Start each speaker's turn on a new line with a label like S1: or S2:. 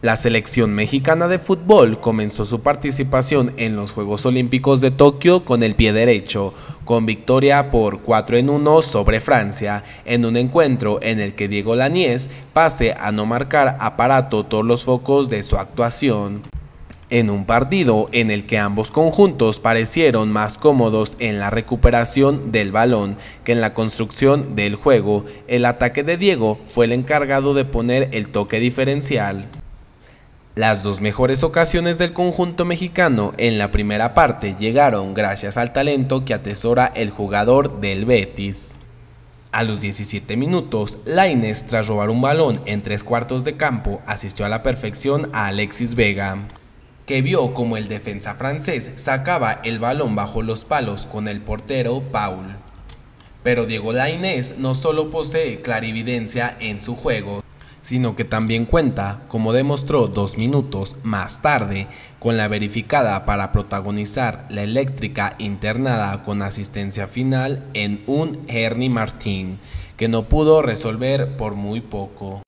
S1: La selección mexicana de fútbol comenzó su participación en los Juegos Olímpicos de Tokio con el pie derecho, con victoria por 4 en 1 sobre Francia, en un encuentro en el que Diego Laniés pase a no marcar aparato todos los focos de su actuación. En un partido en el que ambos conjuntos parecieron más cómodos en la recuperación del balón que en la construcción del juego, el ataque de Diego fue el encargado de poner el toque diferencial. Las dos mejores ocasiones del conjunto mexicano en la primera parte llegaron gracias al talento que atesora el jugador del Betis. A los 17 minutos, Laines, tras robar un balón en tres cuartos de campo, asistió a la perfección a Alexis Vega, que vio como el defensa francés sacaba el balón bajo los palos con el portero Paul. Pero Diego Lainez no solo posee clarividencia en su juego, sino que también cuenta, como demostró dos minutos más tarde, con la verificada para protagonizar la eléctrica internada con asistencia final en un Ernie Martín, que no pudo resolver por muy poco.